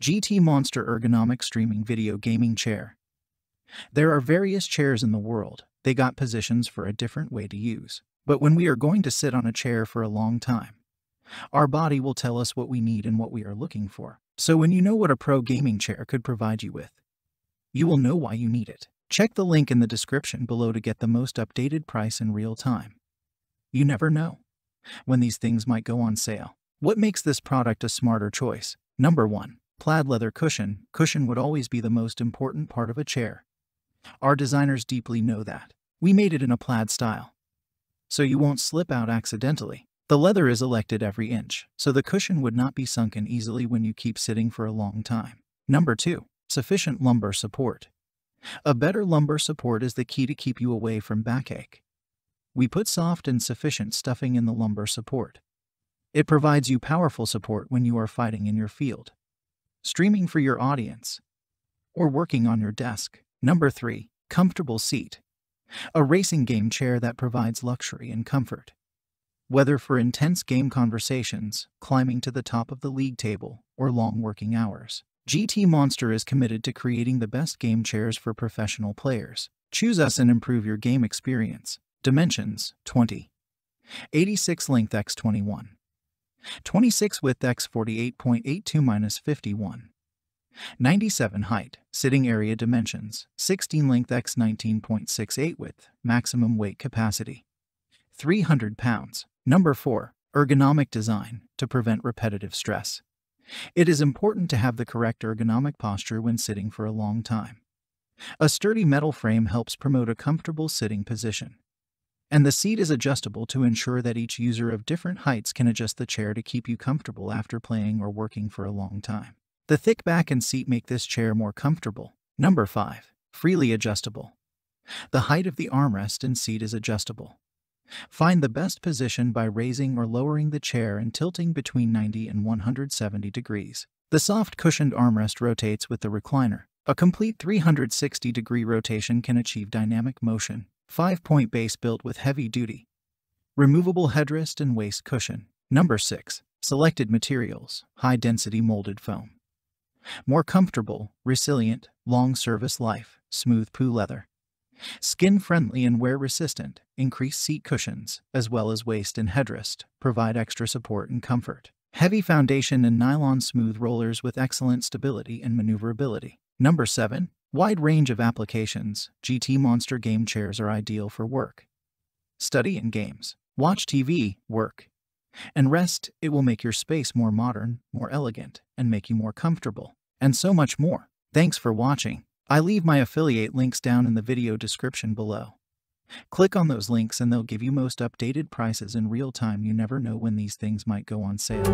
GT Monster Ergonomic Streaming Video Gaming Chair. There are various chairs in the world. They got positions for a different way to use. But when we are going to sit on a chair for a long time, our body will tell us what we need and what we are looking for. So when you know what a pro gaming chair could provide you with, you will know why you need it. Check the link in the description below to get the most updated price in real time. You never know when these things might go on sale. What makes this product a smarter choice? Number 1 plaid leather cushion, cushion would always be the most important part of a chair. Our designers deeply know that. We made it in a plaid style. So you won't slip out accidentally. The leather is elected every inch, so the cushion would not be sunken easily when you keep sitting for a long time. Number 2. Sufficient lumbar support. A better lumbar support is the key to keep you away from backache. We put soft and sufficient stuffing in the lumbar support. It provides you powerful support when you are fighting in your field streaming for your audience, or working on your desk. Number 3. Comfortable seat. A racing game chair that provides luxury and comfort. Whether for intense game conversations, climbing to the top of the league table, or long working hours, GT Monster is committed to creating the best game chairs for professional players. Choose us and improve your game experience. Dimensions 20. 86 length x 21. 26 width x 48.82 minus 51. 97 height, sitting area dimensions, 16 length x 19.68 width, maximum weight capacity. 300 pounds. Number 4. Ergonomic design, to prevent repetitive stress. It is important to have the correct ergonomic posture when sitting for a long time. A sturdy metal frame helps promote a comfortable sitting position. And the seat is adjustable to ensure that each user of different heights can adjust the chair to keep you comfortable after playing or working for a long time. The thick back and seat make this chair more comfortable. Number 5. Freely adjustable. The height of the armrest and seat is adjustable. Find the best position by raising or lowering the chair and tilting between 90 and 170 degrees. The soft cushioned armrest rotates with the recliner. A complete 360-degree rotation can achieve dynamic motion, 5-point base built with heavy duty. Removable headrest and waist cushion. Number 6. Selected materials, high-density molded foam. More comfortable, resilient, long service life, smooth poo leather. Skin-friendly and wear-resistant, increased seat cushions, as well as waist and headrest, provide extra support and comfort. Heavy foundation and nylon smooth rollers with excellent stability and maneuverability. Number 7 wide range of applications, GT Monster game chairs are ideal for work, study and games, watch TV, work, and rest. It will make your space more modern, more elegant, and make you more comfortable, and so much more. Thanks for watching. I leave my affiliate links down in the video description below. Click on those links and they'll give you most updated prices in real time. You never know when these things might go on sale.